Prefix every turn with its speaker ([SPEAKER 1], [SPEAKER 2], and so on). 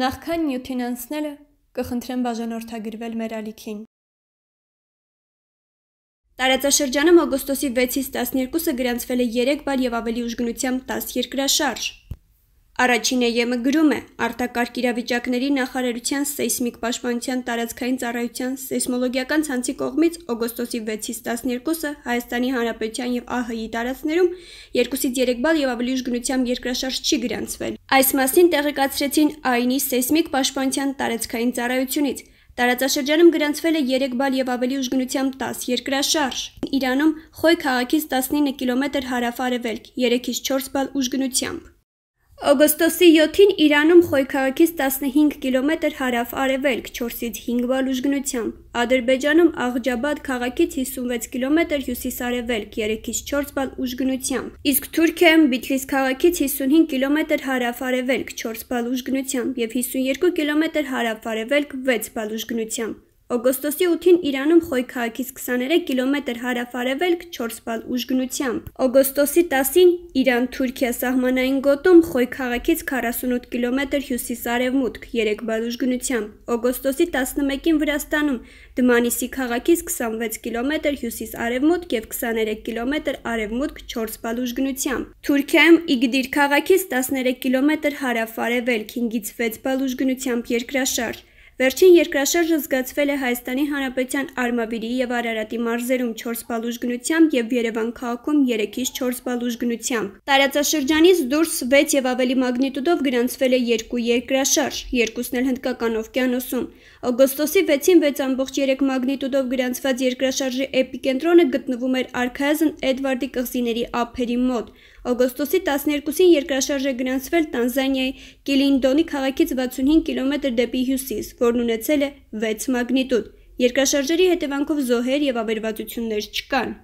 [SPEAKER 1] Նախքան նյութին անցնելը կխնդրեմ բաժանորդագրվել մեր ալիքին։ Տարածաշրջանում օգոստոսի 6-ից 12-ը գրանցվել է 3 բար եւ ավելի ուժգնությամբ 10 երկրաշարժ։ Առաջինը ԵՄ գրում է արտակարգ իրավիճակների նախարարության սեյսմիկ պաշտպանության տարածքային ծառայության սեյսմոլոգիական ցանցի կողմից օգոստոսի 6-ից 12-ը Հայաստանի Հանրապետության եւ ԱՀ-ի տարածքներում 2-ից 3 բալ եւ ավելի ուժ գնությամբ երկրաշարժ չի գրանցվել։ Այս մասին տեղեկացրեցին ԱԻՆ-ի սեյսմիկ պաշտպանության տարածքային ծառայությունից։ Տարածաշրջանում գրանցվել է 3 բալ եւ ավելի ուժգնությամբ 10 երկրաշարժ։ Իրանում Խոյ քաղաքից 19 կիլոմետր հարավ-արևելք 3-ից 4 բալ ուժգնությամբ։ Օգոստոսի 7-ին Իրանում Խոյքաղաքից 15 կիլոմետր հարավ-արևելք 4-ից 5 բալ ուժգնությամբ, Ադրբեջանում Աղջաբադ քաղաքից 56 կիլոմետր հյուսիս-արևելք 3-ից 4 բալ ուժգնությամբ, իսկ Թուրքիայում Բիթլիս քաղաքից 55 կիլոմետր հարավ-արևելք 4 բալ ուժգնությամբ եւ 52 կիլոմետր հարավ-արևելք 6 բալ ուժգնությամբ։ Օգոստոսի 8-ին Իրանում Խոյ քաղաքից 23 կիլոմետր հարավարևելք 4 բալ ուժգնությամբ։ Օգոստոսի 10-ին Իրան-Թուրքիա սահմանային գոտում Խոյ քաղաքից 48 կիլոմետր հյուսիսարևմուտք 3 բալ ուժգնությամբ։ Օգոստոսի 11-ին Վրաստանում Դմանիսի քաղաքից 26 կիլոմետր հյուսիսարևմուտք եւ 23 կիլոմետր արևմուտք 4 բալ ուժգնությամբ։ Թուրքիայում Իգդիր քաղաքից 13 կիլոմետր հարավարևելք 5-ից 6 բալ ուժգնությամբ երկրաշարժ Վերջին երկրաշարժը զգացվել է Հայաստանի Հանրապետության Արմավիրի եւ Արարատի մարզերում 4 բալուժ գնությամբ եւ Երևան քաղաքում 3-ից 4 բալուժ գնությամբ։ Տարածաշրջանից դուրս 6 եւ ավելի մագնիտուդով գրանցվել է երկու երկրաշարժ, երկուսն էլ Հնդկական օվկիանոսում։ Օգոստոսի 6-ին 6.3 մագնիտուդով գրանցված երկրաշարժի էպիկենտրոնը գտնվում էր Արքայազն Էդվարդի կղզիների ափերի մոտ։ Օգոստոսի 12-ին երկրաշարժ է գրանցվել Տանզանիայի Կիլինդոնի քաղաքից 65 կիլոմետր դեպի հյուսիս, որն ունեցել է 6 մագնիտուդ։ Երկրաշարժերի հետևանքով զոհեր եւ ավերվածություններ չկան։